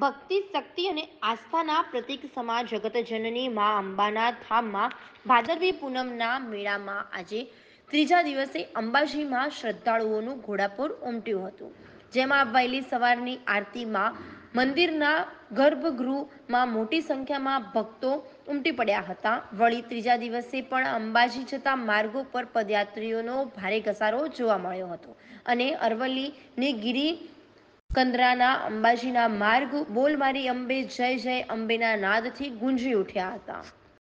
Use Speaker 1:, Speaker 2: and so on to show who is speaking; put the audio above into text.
Speaker 1: ભક્તિ શક્તિ અને આસ્થાના પ્રતિક સમા જગતજનની મા અંબાના ધામમાં ભાદરવી પૂનમના મેળામાં આજે ત્રીજા દિવસે અંબાજીમાં શ્રદ્ધાળુઓનું ઘોડાપુર ઉમટ્યું હતું જેમાં વહેલી સવારની આરતીમાં મંદિરના ગર્ભગૃહમાં મોટી સંખ્યામાં ભક્તો ઉમટી પડ્યા હતા વળી ત્રીજા દિવસે પણ અંબાજી જતા માર્ગો પર પદયાત્રીઓનો ભારે ઘસારો જોવા મળ્યો હતો અને અરવલ્લીની ગીરી કંદરાના અંબાજીના માર્ગ બોલમારી અંબે જય જય અંબેના નાદથી ગુંજી ઉઠ્યા હતા